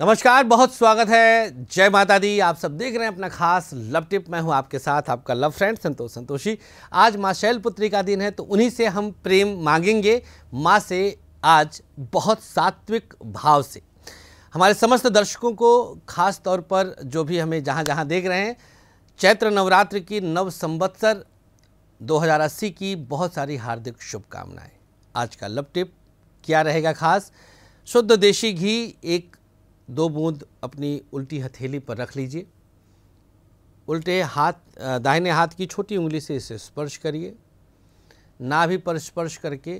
नमस्कार बहुत स्वागत है जय माता दी आप सब देख रहे हैं अपना खास लव टिप मैं हूं आपके साथ आपका लव फ्रेंड संतोष संतोषी आज माँ शैलपुत्री का दिन है तो उन्हीं से हम प्रेम मांगेंगे माँ से आज बहुत सात्विक भाव से हमारे समस्त दर्शकों को खास तौर पर जो भी हमें जहाँ जहाँ देख रहे हैं चैत्र नवरात्र की नव संवत्सर दो की बहुत सारी हार्दिक शुभकामनाएं आज का लव टिप क्या रहेगा खास शुद्ध देशी घी एक दो बूंद अपनी उल्टी हथेली पर रख लीजिए उल्टे हाथ दाहिने हाथ की छोटी उंगली से इसे स्पर्श करिए नाभि पर स्पर्श करके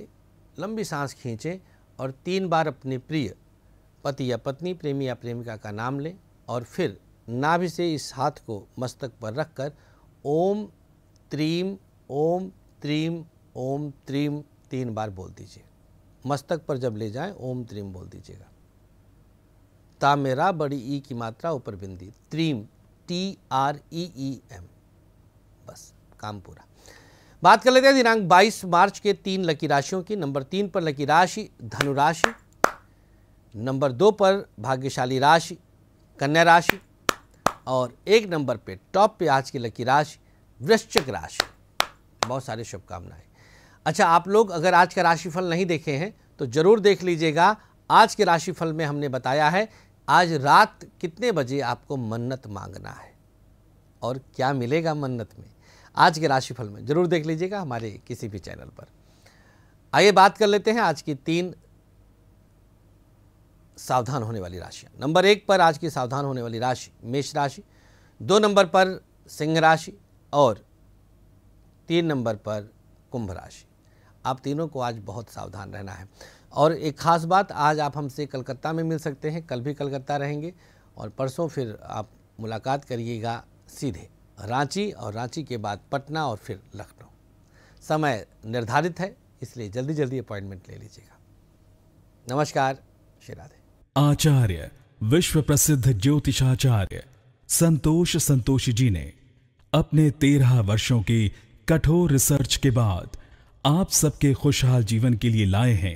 लंबी सांस खींचें और तीन बार अपने प्रिय पति या पत्नी प्रेमी या प्रेमिका का नाम लें और फिर नाभि से इस हाथ को मस्तक पर रखकर ओम त्रीम ओम त्रीम ओम त्रीम तीन बार बोल दीजिए मस्तक पर जब ले जाएं ओम त्रीम बोल दीजिएगा तामेरा बड़ी ई की मात्रा ऊपर बिंदी त्रीम T R E E M बस काम पूरा बात कर लेते हैं दिनांक 22 मार्च के तीन लकी राशियों की नंबर तीन पर लकी राशि धनु राशि नंबर दो पर भाग्यशाली राशि कन्या राशि और एक नंबर पे टॉप पे आज की लकी राशि वृश्चिक राशि बहुत सारी शुभकामनाएं अच्छा आप लोग अगर आज का राशिफल नहीं देखे हैं तो ज़रूर देख लीजिएगा आज के राशिफल में हमने बताया है आज रात कितने बजे आपको मन्नत मांगना है और क्या मिलेगा मन्नत में आज के राशिफल में ज़रूर देख लीजिएगा हमारे किसी भी चैनल पर आइए बात कर लेते हैं आज की तीन सावधान होने वाली राशियां नंबर एक पर आज की सावधान होने वाली राशि मेष राशि दो नंबर पर सिंह राशि और तीन नंबर पर कुंभ राशि आप तीनों को आज बहुत सावधान रहना है और एक ख़ास बात आज आप हमसे कलकत्ता में मिल सकते हैं कल भी कलकत्ता रहेंगे और परसों फिर आप मुलाकात करिएगा सीधे रांची और रांची के बाद पटना और फिर लखनऊ समय निर्धारित है इसलिए जल्दी जल्दी अपॉइंटमेंट ले लीजिएगा नमस्कार श्री राधे आचार्य विश्व प्रसिद्ध ज्योतिषाचार्य संतोष संतोषी जी ने अपने तेरह वर्षों की कठोर रिसर्च के बाद आप सबके खुशहाल जीवन के लिए लाए हैं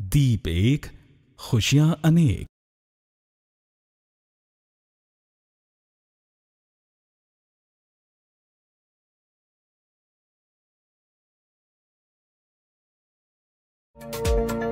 दीप एक खुशियां अनेक thank you